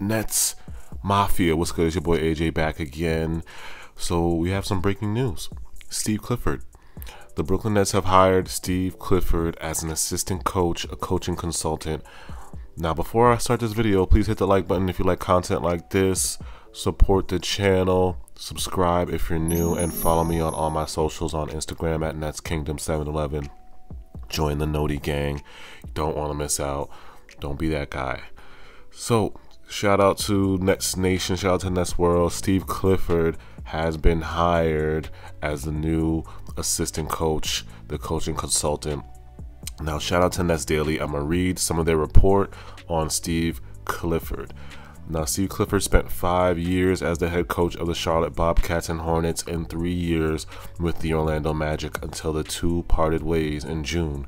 Nets Mafia. What's good? It's your boy AJ back again. So we have some breaking news. Steve Clifford. The Brooklyn Nets have hired Steve Clifford as an assistant coach, a coaching consultant. Now, before I start this video, please hit the like button if you like content like this. Support the channel, subscribe if you're new, and follow me on all my socials on Instagram at Nets Kingdom 711. Join the Noti gang. You don't want to miss out. Don't be that guy. So, Shout out to Nets Nation, shout out to Nets World. Steve Clifford has been hired as the new assistant coach, the coaching consultant. Now, shout out to Nets Daily. I'm going to read some of their report on Steve Clifford. Now, Steve Clifford spent five years as the head coach of the Charlotte Bobcats and Hornets and three years with the Orlando Magic until the two parted ways in June.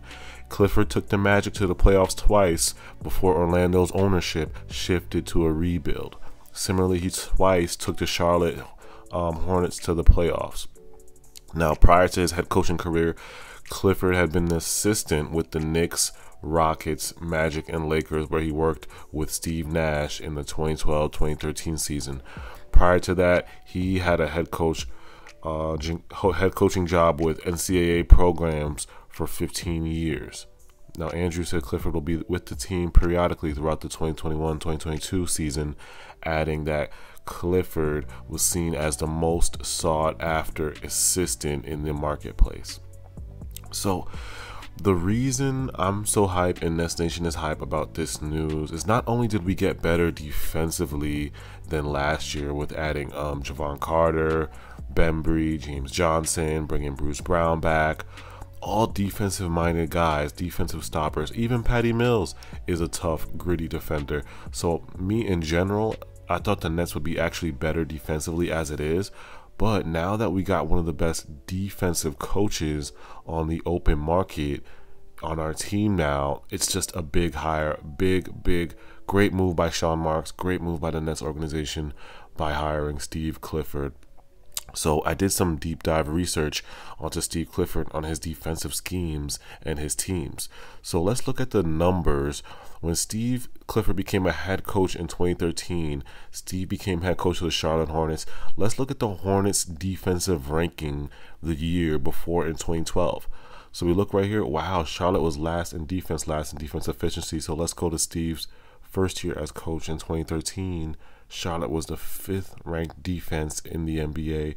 Clifford took the Magic to the playoffs twice before Orlando's ownership shifted to a rebuild. Similarly, he twice took the Charlotte um, Hornets to the playoffs. Now, prior to his head coaching career, Clifford had been an assistant with the Knicks, Rockets, Magic, and Lakers, where he worked with Steve Nash in the 2012 2013 season. Prior to that, he had a head coach. Uh, head coaching job with NCAA programs for 15 years. Now, Andrew said Clifford will be with the team periodically throughout the 2021 2022 season, adding that Clifford was seen as the most sought after assistant in the marketplace. So, the reason I'm so hyped and Nest Nation is hype about this news is not only did we get better defensively than last year with adding um, Javon Carter, Bembry, James Johnson, bringing Bruce Brown back, all defensive minded guys, defensive stoppers. Even Patty Mills is a tough, gritty defender. So, me in general, I thought the Nets would be actually better defensively as it is. But now that we got one of the best defensive coaches on the open market on our team now, it's just a big hire. Big, big, great move by Sean Marks. Great move by the Nets organization by hiring Steve Clifford. So I did some deep dive research onto Steve Clifford on his defensive schemes and his teams. So let's look at the numbers. When Steve Clifford became a head coach in 2013, Steve became head coach of the Charlotte Hornets. Let's look at the Hornets defensive ranking the year before in 2012. So we look right here. Wow, Charlotte was last in defense, last in defense efficiency. So let's go to Steve's first year as coach in 2013. Charlotte was the fifth ranked defense in the NBA.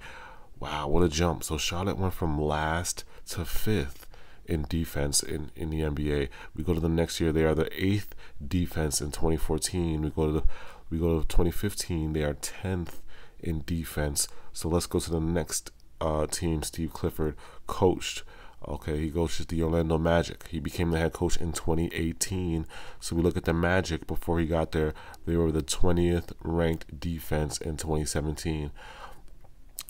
Wow, what a jump. So Charlotte went from last to fifth in defense in, in the NBA. We go to the next year, they are the eighth defense in 2014. We go to the, we go to 2015, they are 10th in defense. So let's go to the next uh, team Steve Clifford coached. Okay, he goes to the Orlando Magic. He became the head coach in 2018. So we look at the Magic before he got there. They were the 20th ranked defense in 2017.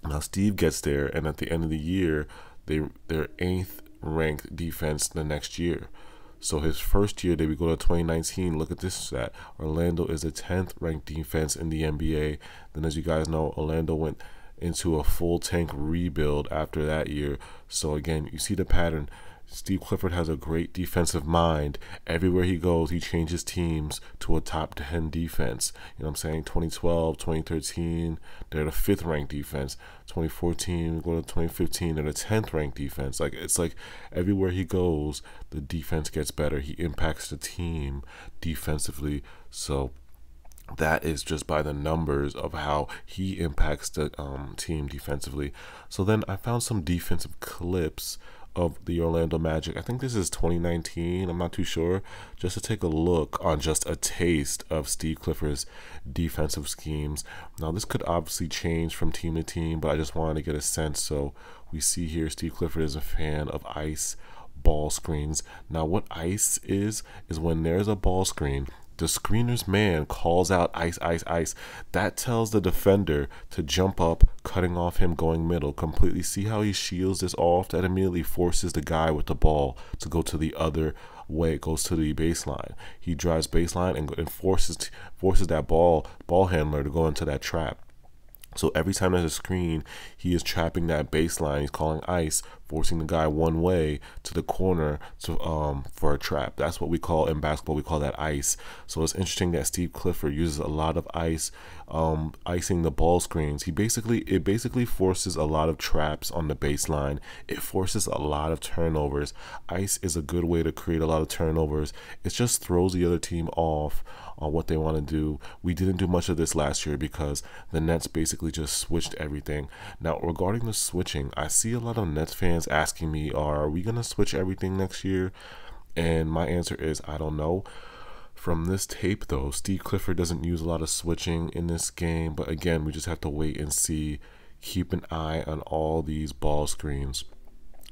Now Steve gets there, and at the end of the year, they they're eighth ranked defense the next year. So his first year, they we go to 2019. Look at this set. Orlando is the 10th ranked defense in the NBA. Then, as you guys know, Orlando went into a full tank rebuild after that year. So again, you see the pattern. Steve Clifford has a great defensive mind. Everywhere he goes, he changes teams to a top 10 defense. You know what I'm saying? 2012, 2013, they're the fifth ranked defense. 2014, go to 2015, they're the 10th ranked defense. Like, it's like everywhere he goes, the defense gets better. He impacts the team defensively. So, that is just by the numbers of how he impacts the um, team defensively. So then I found some defensive clips of the Orlando Magic. I think this is 2019. I'm not too sure. Just to take a look on just a taste of Steve Clifford's defensive schemes. Now, this could obviously change from team to team, but I just wanted to get a sense. So we see here Steve Clifford is a fan of ice ball screens. Now, what ice is, is when there's a ball screen the screener's man calls out ice, ice, ice. That tells the defender to jump up, cutting off him going middle completely. See how he shields this off? That immediately forces the guy with the ball to go to the other way. It goes to the baseline. He drives baseline and, and forces forces that ball ball handler to go into that trap. So every time there's a screen, he is trapping that baseline. He's calling ice, forcing the guy one way to the corner to um for a trap. That's what we call in basketball. We call that ice. So it's interesting that Steve Clifford uses a lot of ice, um, icing the ball screens. He basically it basically forces a lot of traps on the baseline. It forces a lot of turnovers. Ice is a good way to create a lot of turnovers. It just throws the other team off on what they want to do. We didn't do much of this last year because the Nets basically just switched everything. Now, regarding the switching, I see a lot of Nets fans asking me, are we going to switch everything next year? And my answer is, I don't know. From this tape, though, Steve Clifford doesn't use a lot of switching in this game, but again, we just have to wait and see. Keep an eye on all these ball screens.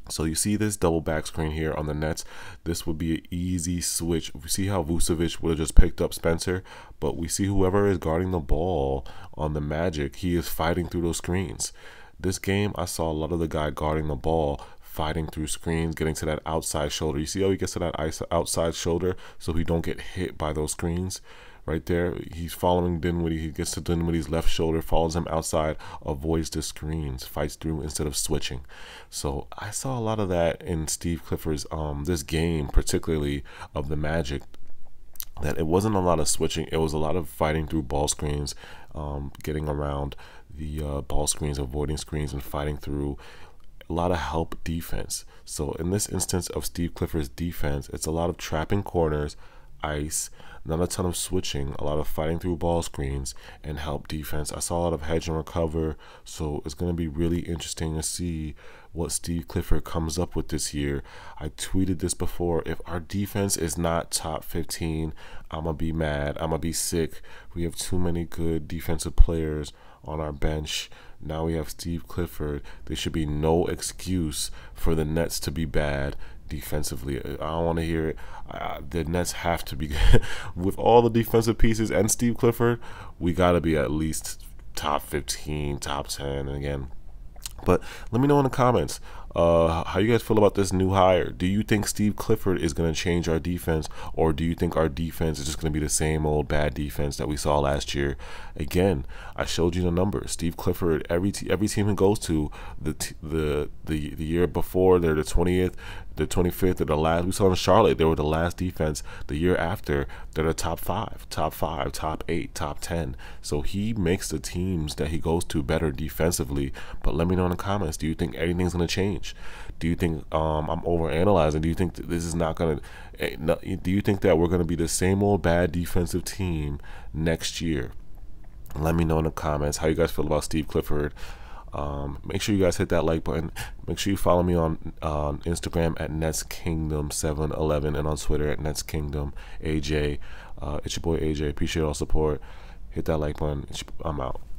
So you see this double back screen here on the Nets. This would be an easy switch. We see how Vucevic would have just picked up Spencer, but we see whoever is guarding the ball on the Magic, he is fighting through those screens. This game, I saw a lot of the guy guarding the ball fighting through screens, getting to that outside shoulder. You see how he gets to that outside shoulder so he don't get hit by those screens? right there. He's following Dinwiddie. He gets to Dinwiddie's left shoulder, follows him outside, avoids the screens, fights through instead of switching. So I saw a lot of that in Steve Clifford's um this game, particularly of the Magic. That it wasn't a lot of switching. It was a lot of fighting through ball screens, um, getting around the uh, ball screens, avoiding screens, and fighting through a lot of help defense. So in this instance of Steve Clifford's defense, it's a lot of trapping corners, ice, not a ton of switching, a lot of fighting through ball screens, and help defense. I saw a lot of hedge and recover, so it's going to be really interesting to see what Steve Clifford comes up with this year. I tweeted this before. If our defense is not top 15, I'm going to be mad. I'm going to be sick. We have too many good defensive players on our bench. Now we have Steve Clifford. There should be no excuse for the Nets to be bad defensively. I don't want to hear it. Uh, the Nets have to be with all the defensive pieces and Steve Clifford. We got to be at least top 15, top 10. And again, but let me know in the comments uh, how you guys feel about this new hire. Do you think Steve Clifford is going to change our defense, or do you think our defense is just going to be the same old bad defense that we saw last year? Again, I showed you the numbers. Steve Clifford, every t- every team he goes to, the t- the the the year before they're the twentieth, the twenty fifth, or the last. We saw in Charlotte they were the last defense. The year after they're the top five, top five, top eight, top ten. So he makes the teams that he goes to better defensively. But let me know the comments. Do you think anything's going to change? Do you think um, I'm over analyzing? Do you think this is not going to? Eh, do you think that we're going to be the same old bad defensive team next year? Let me know in the comments how you guys feel about Steve Clifford. Um, make sure you guys hit that like button. Make sure you follow me on uh, Instagram at Nets Kingdom 711 and on Twitter at Nets Kingdom AJ. Uh, it's your boy AJ. Appreciate all support. Hit that like button. I'm out.